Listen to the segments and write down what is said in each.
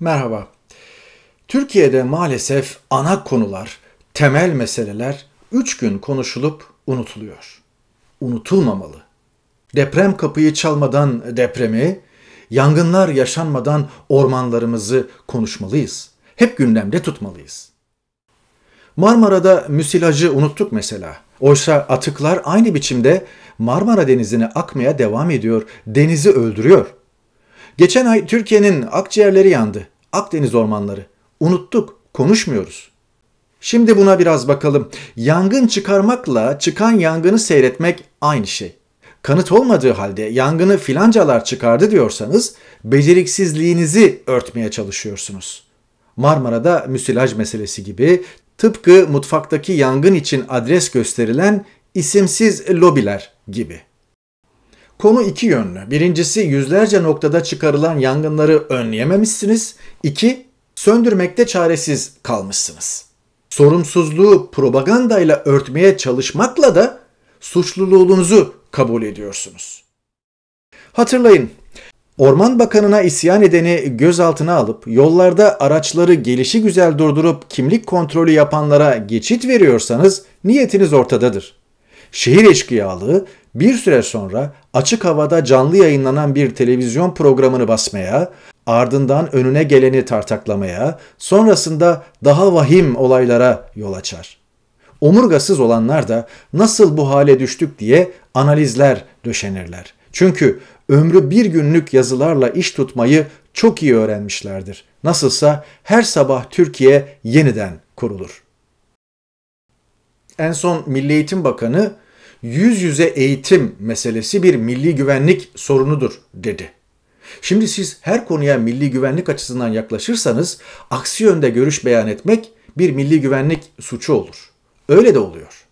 Merhaba. Türkiye'de maalesef ana konular, temel meseleler 3 gün konuşulup unutuluyor. Unutulmamalı. Deprem kapıyı çalmadan depremi, yangınlar yaşanmadan ormanlarımızı konuşmalıyız. Hep gündemde tutmalıyız. Marmara'da müsilajı unuttuk mesela. Oysa atıklar aynı biçimde Marmara Denizi'ne akmaya devam ediyor, denizi öldürüyor.'' Geçen ay Türkiye'nin akciğerleri yandı. Akdeniz ormanları. Unuttuk, konuşmuyoruz. Şimdi buna biraz bakalım. Yangın çıkarmakla çıkan yangını seyretmek aynı şey. Kanıt olmadığı halde yangını filancalar çıkardı diyorsanız beceriksizliğinizi örtmeye çalışıyorsunuz. Marmara'da müsilaj meselesi gibi tıpkı mutfaktaki yangın için adres gösterilen isimsiz lobiler gibi. Konu iki yönlü. Birincisi yüzlerce noktada çıkarılan yangınları önleyememişsiniz. İki, söndürmekte çaresiz kalmışsınız. Sorumsuzluğu propagandayla örtmeye çalışmakla da suçluluğunuzu kabul ediyorsunuz. Hatırlayın, Orman Bakanı'na isyan edeni gözaltına alıp yollarda araçları gelişi güzel durdurup kimlik kontrolü yapanlara geçit veriyorsanız niyetiniz ortadadır. Şehir eşkıyalığı bir süre sonra açık havada canlı yayınlanan bir televizyon programını basmaya, ardından önüne geleni tartaklamaya, sonrasında daha vahim olaylara yol açar. Omurgasız olanlar da nasıl bu hale düştük diye analizler döşenirler. Çünkü ömrü bir günlük yazılarla iş tutmayı çok iyi öğrenmişlerdir. Nasılsa her sabah Türkiye yeniden kurulur. En son Milli Eğitim Bakanı yüz yüze eğitim meselesi bir milli güvenlik sorunudur dedi. Şimdi siz her konuya milli güvenlik açısından yaklaşırsanız aksi yönde görüş beyan etmek bir milli güvenlik suçu olur. Öyle de oluyor.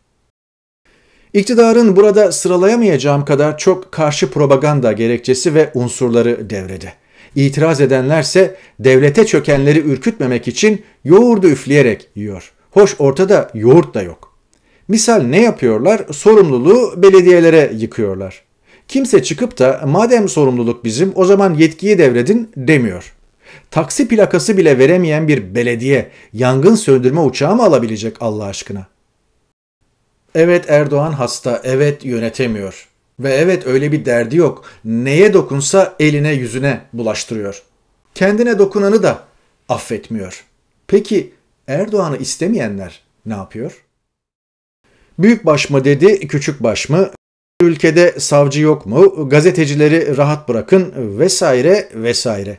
İktidarın burada sıralayamayacağım kadar çok karşı propaganda gerekçesi ve unsurları devrede. İtiraz edenlerse devlete çökenleri ürkütmemek için yoğurdu üfleyerek yiyor. Hoş ortada yoğurt da yok. Misal ne yapıyorlar? Sorumluluğu belediyelere yıkıyorlar. Kimse çıkıp da madem sorumluluk bizim o zaman yetkiyi devredin demiyor. Taksi plakası bile veremeyen bir belediye yangın söndürme uçağı mı alabilecek Allah aşkına? Evet Erdoğan hasta, evet yönetemiyor. Ve evet öyle bir derdi yok. Neye dokunsa eline yüzüne bulaştırıyor. Kendine dokunanı da affetmiyor. Peki Erdoğan'ı istemeyenler ne yapıyor?'' Büyük baş mı dedi, küçük baş mı? Ülkede savcı yok mu? Gazetecileri rahat bırakın vesaire vesaire.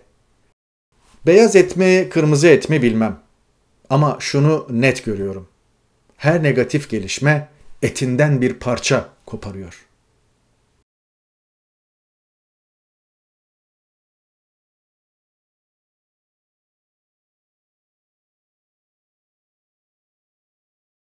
Beyaz et mi, kırmızı et mi bilmem. Ama şunu net görüyorum. Her negatif gelişme etinden bir parça koparıyor.''